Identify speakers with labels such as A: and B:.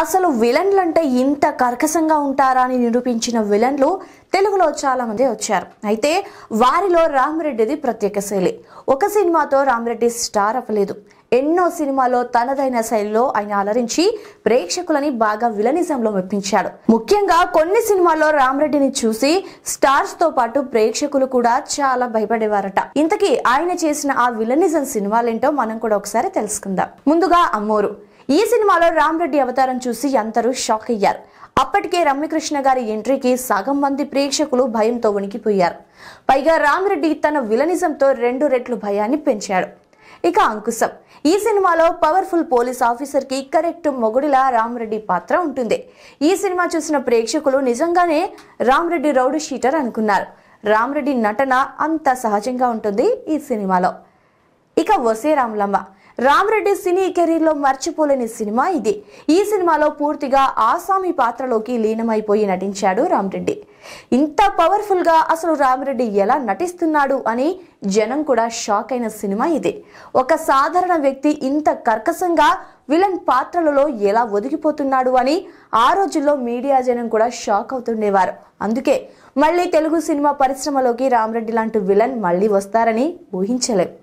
A: అసలు విలన్లు అంటే ఇంత కర్కశంగా ఉంటారా అని నిరూపించిన విలన్లు తెలుగులో చాలామంది వచ్చారు అయితే వారిలో రామిరెడ్డిది ప్రత్యేక శైలి ఒక సినిమాతో రామిరెడ్డి స్టార్ అవ్వలేదు ఎన్నో సినిమాలో తనదైన శైలిలో ఆయన అలరించి ప్రేక్షకులని బాగా విలనిజంలో మెప్పించాడు ముఖ్యంగా కొన్ని సినిమాల్లో రెడ్డిని చూసి స్టార్స్ తో పాటు ప్రేక్షకులు కూడా చాలా భయపడేవారట ఇంతకీ ఆయన చేసిన ఆ విలనిజం సినిమాలేంటో మనం కూడా ఒకసారి తెలుసుకుందాం ముందుగా అమ్మోరు ఈ సినిమాలో రామ్ రెడ్డి అవతారం చూసి అందరూ షాక్ అయ్యారు అప్పటికే రమ్యకృష్ణ గారి ఎంట్రీకి సగం మంది ప్రేక్షకులు భయంతో వణికిపోయారు పైగా రామ్ రెడ్డి తన విలనిజంతో రెండు రెట్లు భయాన్ని పెంచాడు ఇక అంకుశం ఈ సినిమాలో పవర్ఫుల్ పోలీస్ ఆఫీసర్ కి కరెక్ట్ మొగుడిలా రెడ్డి పాత్ర ఉంటుంది ఈ సినిమా చూసిన ప్రేక్షకులు నిజంగానే రామ్ రెడ్డి రౌడ్ షీటర్ అనుకున్నారు రామ్ రెడ్డి నటన అంత సహజంగా ఉంటుంది ఈ సినిమాలో ఇక వసే రామ్లమ్మ రామరెడ్డి సినీ కెరీర్లో మర్చిపోలేని సినిమా ఇది ఈ సినిమాలో పూర్తిగా ఆసామి పాత్రలోకి లీనమైపోయి నటించాడు రామరెడ్డి ఇంత పవర్ఫుల్గా అసలు రామరెడ్డి ఎలా నటిస్తున్నాడు అని జనం కూడా షాక్ అయిన సినిమా ఇది ఒక సాధారణ వ్యక్తి ఇంత కర్కశంగా విలన్ పాత్రలలో ఎలా ఒదిగిపోతున్నాడు అని ఆ రోజుల్లో మీడియా జనం కూడా షాక్ అవుతుండేవారు అందుకే మళ్ళీ తెలుగు సినిమా పరిశ్రమలోకి రామరెడ్డి లాంటి విలన్ మళ్ళీ వస్తారని ఊహించలేం